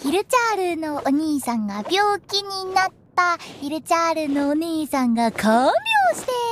ヒルチャールのお兄さんが病気になった。ヒルチャールのお兄さんが看病して